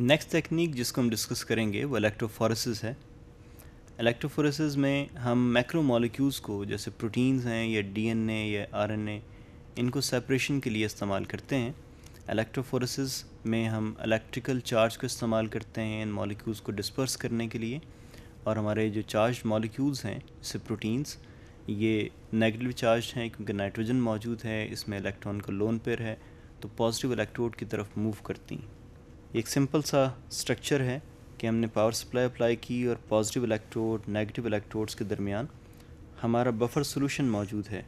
next technique जिसको हम discuss करेंगे वो इलेक्ट्रोफोरेसिस है इलेक्ट्रोफोरेसिस में हम मैक्रो मोलिक्यूल्स को जैसे प्रोटीन्स हैं या डीएनए या आरएनए इनको सेपरेशन के लिए इस्तेमाल करते हैं इलेक्ट्रोफोरेसिस में हम इलेक्ट्रिकल चार्ज को इस्तेमाल करते हैं इन मॉलिक्यूल्स को डिस्पर्स करने के लिए और हमारे जो चार्ज मॉलिक्यूल्स हैं जैसे प्रोटीन्स ये नेगेटिव चार्ज हैं क्योंकि नाइट्रोजन मौजूद है इसमें इलेक्ट्रॉन का लोन पेयर है तो पॉजिटिव इलेक्ट्रोड की तरफ मूव करती हैं एक सिंपल सा स्ट्रक्चर है कि हमने पावर सप्लाई अप्लाई की और पॉजिटिव इलेक्ट्रोड नेगेटिव इलेक्ट्रोड्स के दरमियान हमारा बफर सॉल्यूशन मौजूद है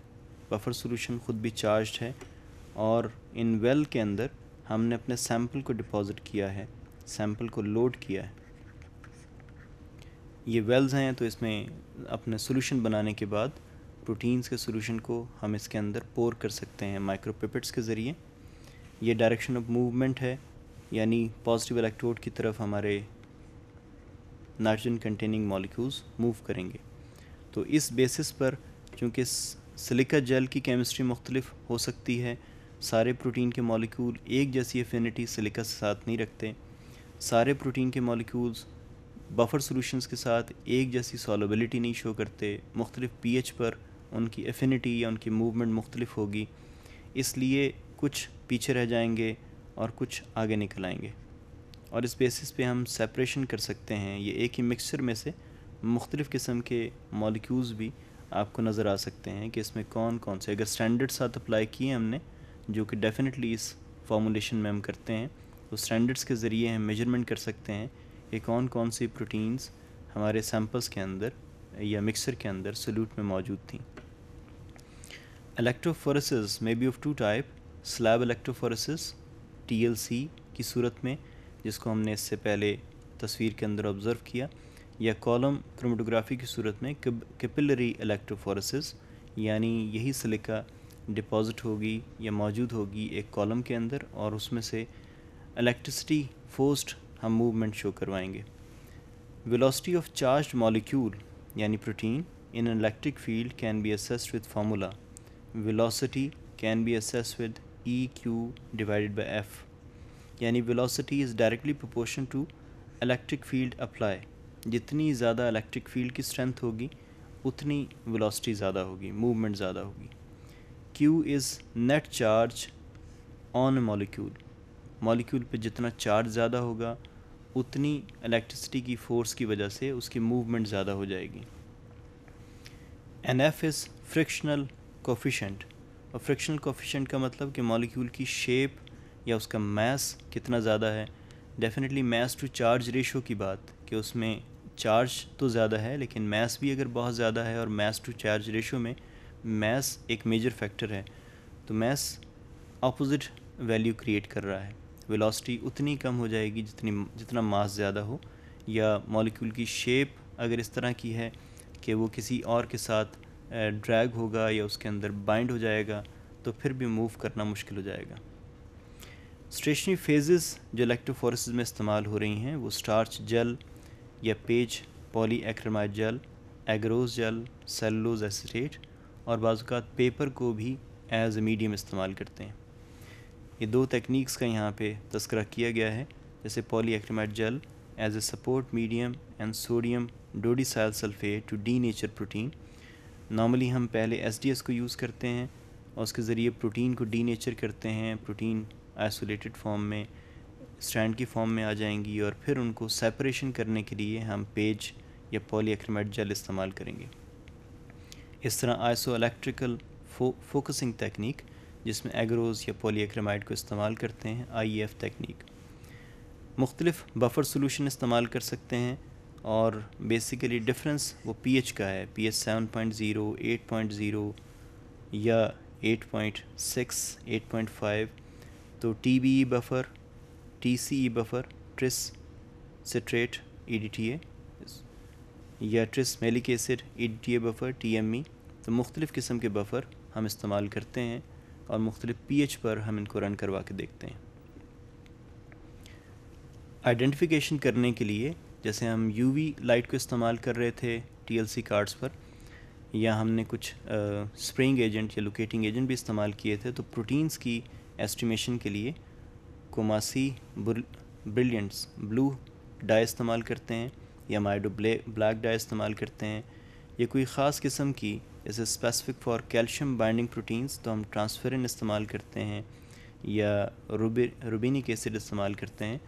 बफर सॉल्यूशन ख़ुद भी चार्ज है और इन वेल के अंदर हमने अपने सैम्पल को डिपॉज़िट किया है सैम्पल को लोड किया है ये वेल्स हैं तो इसमें अपने सोल्यूशन बनाने के बाद प्रोटीन्स के सोल्यूशन को हम इसके अंदर पोर कर सकते हैं माइक्रोपिपिट्स के ज़रिए ये डायरेक्शन ऑफ मूवमेंट है यानी पॉजिटिव इलेक्ट्रोड की तरफ हमारे नाइट्रोजन कंटेनिंग मॉलिक्यूल्स मूव करेंगे तो इस बेसिस पर चूँकि सिलिका जेल की केमिस्ट्री मुख्तलिफ हो सकती है सारे प्रोटीन के मॉलिक्यूल एक जैसी एफिनिटी सिलिका के साथ नहीं रखते सारे प्रोटीन के मॉलिक्यूल्स बफर सॉल्यूशंस के साथ एक जैसी सॉलेबिलिटी नहीं शो करते मुख्तलिफ पीएच पर उनकी एफिनिटी या उनकी मूवमेंट मुख्तलिफ होगी इसलिए कुछ पीछे रह जाएंगे और कुछ आगे निकल आएंगे और इस बेसिस पे हम सेपरेशन कर सकते हैं ये एक ही मिक्सचर में से मुख्तलिफ़ किस्म के मॉलिक्यूल्स भी आपको नज़र आ सकते हैं कि इसमें कौन कौन से अगर स्टैंडर्ड साथ अप्लाई किए हमने जो कि डेफ़िनेटली इस फॉर्मूलेशन में हम करते हैं तो स्टैंडर्ड्स के ज़रिए हम मेजरमेंट कर सकते हैं कि कौन कौन सी प्रोटीन्स हमारे सैम्पल्स के अंदर या मिक्सर के अंदर सल्यूट में मौजूद थी electrophoresis may be of two type slab electrophoresis T की सूरत में जिसको हमने इससे पहले तस्वीर के अंदर ऑब्ज़र्व किया या कॉलम क्रोमेटोग्राफी की सूरत में कैपिलरी इलेक्ट्रोफोरेसिस यानी यही सिलिका डिपॉज़िट होगी या मौजूद होगी एक कॉलम के अंदर और उसमें से इलेक्ट्रिसिटी फोर्स्ड हम मूवमेंट शो करवाएंगे वेलोसिटी ऑफ चार्ज मॉलिक्यूल यानी protein in electric field can be assessed with formula velocity can be assessed with E Q divided by F यानी velocity is directly proportion to electric field apply जितनी ज़्यादा electric field की strength होगी उतनी velocity ज़्यादा होगी movement ज़्यादा होगी Q is net charge on molecule molecule पे जितना चार्ज ज़्यादा होगा उतनी इलेक्ट्रिसिटी की फोर्स की वजह से उसकी मूवमेंट ज़्यादा हो जाएगी and F is frictional coefficient और फ्रिक्शनल कोफिशेंट का मतलब कि मॉलिक्यूल की शेप या उसका मैस कितना ज़्यादा है definitely mass to charge ratio की बात कि उसमें चार्ज तो ज़्यादा है लेकिन मैस भी अगर बहुत ज़्यादा है और मैस टू चार्ज रेशो में मैस एक मेजर फैक्टर है तो मैस अपोज़िट वैल्यू क्रिएट कर रहा है वेलोसिटी उतनी कम हो जाएगी जितनी जितना मास ज़्यादा हो या मॉलिक्यूल की शेप अगर इस तरह की है कि वो किसी और के साथ ड्रैग होगा या उसके अंदर बाइंड हो जाएगा तो फिर भी मूव करना मुश्किल हो जाएगा स्टेशनरी फेजेस जो इलेक्ट्रोफोरेसिस में इस्तेमाल हो रही हैं वो स्टार्च जल या पेज पॉली एक्रेमाइड जल एग्रोज जल सेलोज एसिटेट और बाज़ात पेपर को भी एज ए मीडियम इस्तेमाल करते हैं ये दो टेक्निक्स का यहाँ पे तस्करा किया गया है जैसे poly acrylamide gel as a support medium and sodium dodecyl sulphate to denature protein normally हम पहले एस को यूज़ करते हैं और उसके ज़रिए प्रोटीन को नेचर करते हैं प्रोटीन आइसोलेटेड फॉर्म में स्ट्रैंड की फॉर्म में आ जाएंगी और फिर उनको सेपरेशन करने के लिए हम पेज या पॉलीएक्रमेट जेल इस्तेमाल करेंगे इस तरह आइसो इलेक्ट्रिकल फो, फोकसिंग तकनीक जिसमें एग्रोज या पोलीक्रमाइड को इस्तेमाल करते हैं आई ई एफ़ तकनीक मुख्तलिफ बफर सोलूशन इस्तेमाल कर सकते हैं और बेसिकली डिफरेंस वो पीएच का है पीएच 7.0, 8.0 या 8.6, 8.5 तो T buffer T buffer Tris citrate E या Tris malic acid E buffer T तो मुख्तलिफ़ किस्म के बफर हम इस्तेमाल करते हैं और मुख्तलिफ पीएच पर हम इनको रन करवा के देखते हैं आइडेंटिफिकेशन करने के लिए जैसे हम यूवी लाइट को इस्तेमाल कर रहे थे टीएलसी कार्ड्स पर या हमने कुछ स्प्रिंग एजेंट या लोकेटिंग एजेंट भी इस्तेमाल किए थे तो प्रोटीन्स की एस्टिमेशन के लिए कोमासी ब्रिलियंट्स ब्लू डाई इस्तेमाल करते हैं या माइडो ब्लैक डाई इस्तेमाल करते हैं या कोई ख़ास किस्म की जैसे specific for calcium binding proteins तो हम ट्रांसफेरिन इस्तेमाल करते हैं या रूबी रुबीनिक एसिड इस्तेमाल करते हैं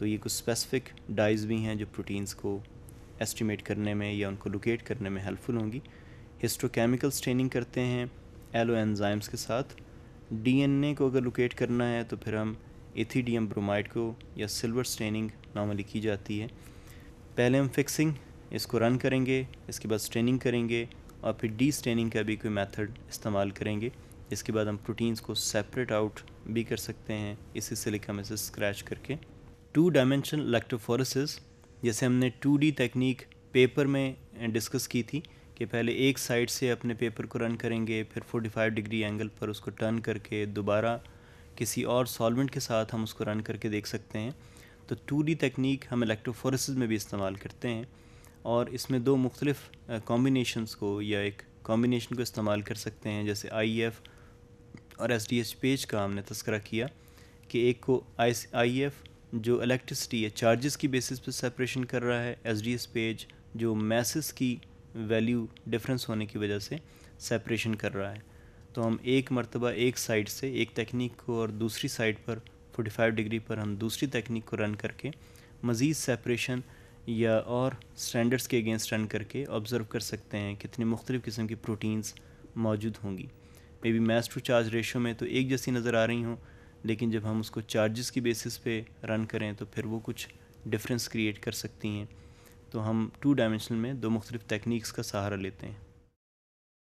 तो ये कुछ स्पेसिफिक डाइज भी हैं जो प्रोटीन्स को एस्टिमेट करने में या उनको लोकेट करने में हेल्पफुल होंगी हिस्ट्रोकेमिकल स्टेनिंग करते हैं एलो एनजाइम्स के साथ डीएनए को अगर लोकेट करना है तो फिर हम एथीडियम ब्रोमाइड को या सिल्वर स्टेनिंग नॉर्मली की जाती है पहले हम फिक्सिंग इसको रन करेंगे इसके बाद स्टेनिंग करेंगे और फिर डी स्टेनिंग का भी कोई मेथड इस्तेमाल करेंगे इसके बाद हम प्रोटीन्स को सेपरेट आउट भी कर सकते हैं इसी सिलिका में से स्क्रैच करके टू डायमेंशनल इलेक्ट्रोफोरेसिस जैसे हमने टू डी तकनीक पेपर में डिस्कस eh, की थी कि पहले एक साइड से अपने पेपर को रन करेंगे फिर 45 डिग्री एंगल पर उसको टर्न करके दोबारा किसी और सॉल्वेंट के साथ हम उसको रन करके देख सकते हैं तो टू डी तकनीक हम इलेक्ट्रोफोरेसिस में भी इस्तेमाल करते हैं और इसमें दो मुख्तलिफ कॉम्बिनेशन eh, को या एक कॉम्बिनेशन को इस्तेमाल कर सकते हैं जैसे आई एफ़ e और एस डी एच पेज का हमने तस्करा किया कि एक को आई आई एफ़ जो इलेक्ट्रिसिटी या चार्जेस की बेसिस पे सेपरेशन कर रहा है एस डी पेज जो मैसेस की वैल्यू डिफरेंस होने की वजह से सेपरेशन कर रहा है तो हम एक मरतबा एक साइड से एक तकनीक को और दूसरी साइड पर 45 डिग्री पर हम दूसरी तकनीक को रन करके मज़ीद सेपरेशन या और स्टैंडर्ड्स के अगेंस्ट रन करके ऑब्ज़र्व कर सकते हैं कितनी मुख्तलिफ़ किस्म की प्रोटीन्स मौजूद होंगी may be mass to charge ratio में तो एक जैसी नज़र आ रही हों लेकिन जब हम उसको चार्जेस की बेसिस पे रन करें तो फिर वो कुछ डिफरेंस क्रिएट कर सकती हैं तो हम टू डायमेंशनल में दो मुख्तलिफ़ टेक्निक्स का सहारा लेते हैं